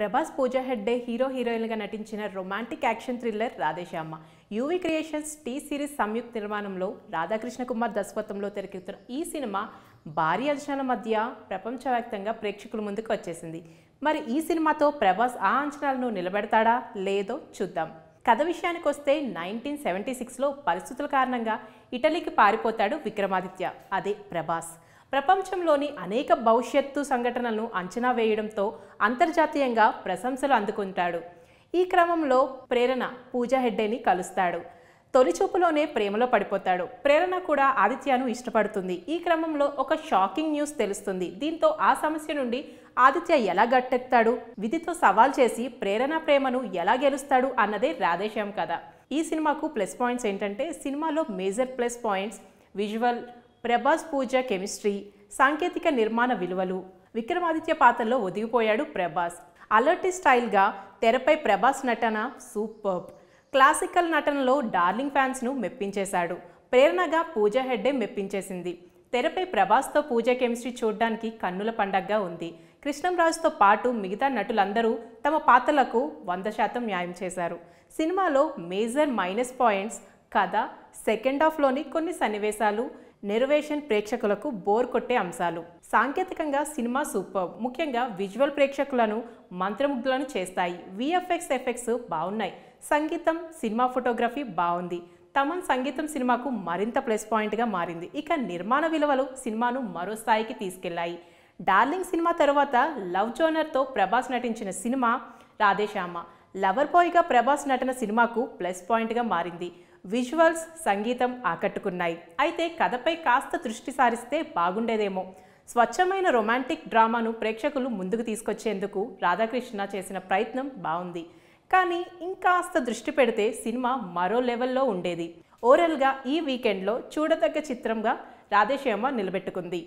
ప్రభాస్ పూజా హెడ్డే hero హీరోయిన్గా నటించిన romantic action thriller రాధేశ్యామ్మ యూవి క్రియేషన్స్ టీ సిరీస్ సంయుక్త నిర్మాణంలో రాధాకృష్ణ కుమార్ దర్శకత్వంలో తెరకెక్కుతున్న ఈ సినిమా భారీ అంచనాల మధ్య ప్రపంచవ్యాప్తంగా ప్రేక్షకుల ముందుకు వచ్చేసింది మరి ఈ సినిమాతో ప్రభాస్ ఆ అంచనాలను నిలబెడతాడా లేదో చూద్దాం కథ విషయానికి వస్తే నైన్టీన్ సెవెంటీ సిక్స్లో పరిస్థితుల కారణంగా ఇటలీకి పారిపోతాడు విక్రమాదిత్య అదే ప్రభాస్ ప్రపంచంలోని అనేక భవిష్యత్తు సంఘటనలను అంచనా వేయడంతో అంతర్జాతీయంగా ప్రశంసలు అందుకుంటాడు ఈ క్రమంలో ప్రేరణ పూజా హెడ్డేని కలుస్తాడు తొలిచూపులోనే ప్రేమలో పడిపోతాడు ప్రేరణ కూడా ఆదిత్యను ఇష్టపడుతుంది ఈ క్రమంలో ఒక షాకింగ్ న్యూస్ తెలుస్తుంది దీంతో ఆ సమస్య నుండి ఆదిత్య ఎలా గట్టెత్తాడు విధితో సవాల్ చేసి ప్రేరణ ప్రేమను ఎలా గెలుస్తాడు అన్నదే రాధేశ్యాం కథ ఈ సినిమాకు ప్లస్ పాయింట్స్ ఏంటంటే సినిమాలో major plus points visual Prabhas Pooja chemistry సాంకేతిక నిర్మాణ విలువలు విక్రమాదిత్య పాత్రలో ఒదిగిపోయాడు ప్రభాస్ అలర్టి స్టైల్గా తెరపై ప్రభాస్ నటన సూపర్బ్ క్లాసికల్ నటనలో డార్లింగ్ ఫ్యాన్స్ను మెప్పించేశాడు ప్రేరణగా పూజ హెడ్డే మెప్పించేసింది తెరపై ప్రభాస్తో పూజ కెమిస్ట్రీ చూడడానికి కన్నుల పండగగా ఉంది కృష్ణంరాజుతో పాటు మిగతా నటులందరూ తమ పాత్రలకు వంద శాతం న్యాయం చేశారు సినిమాలో మేజర్ మైనస్ పాయింట్స్ కథ సెకండ్ హాఫ్లోని కొన్ని సన్నివేశాలు నెరవేషన్ ప్రేక్షకులకు బోర్ కొట్టే అంశాలు సాంకేతికంగా సినిమా సూపర్ ముఖ్యంగా విజువల్ ప్రేక్షకులను మంత్రముగ్ధులను చేస్తాయి విఎఫ్ఎక్స్ ఎఫెక్ట్స్ బాగున్నాయి సంగీతం సినిమా ఫోటోగ్రఫీ బాగుంది తమన్ సంగీతం సినిమాకు మరింత ప్లస్ పాయింట్గా మారింది ఇక నిర్మాణ విలువలు సినిమాను మరో స్థాయికి తీసుకెళ్లాయి డార్లింగ్ సినిమా తర్వాత లవ్ జోనర్తో ప్రభాస్ నటించిన సినిమా రాధేశ్యామ లవర్ బాయ్గా ప్రభాస్ నటన సినిమాకు ప్లస్ పాయింట్గా మారింది విజువల్స్ సంగీతం ఆకట్టుకున్నాయి అయితే కథపై కాస్త దృష్టి సారిస్తే బాగుండేదేమో స్వచ్ఛమైన రొమాంటిక్ డ్రామాను ప్రేక్షకులు ముందుకు తీసుకొచ్చేందుకు రాధాకృష్ణ చేసిన ప్రయత్నం బాగుంది కానీ ఇంకాస్త దృష్టి పెడితే సినిమా మరో లెవెల్లో ఉండేది ఓవరాల్గా ఈ వీకెండ్లో చూడదగ్గ చిత్రంగా రాధేశ్యామ నిలబెట్టుకుంది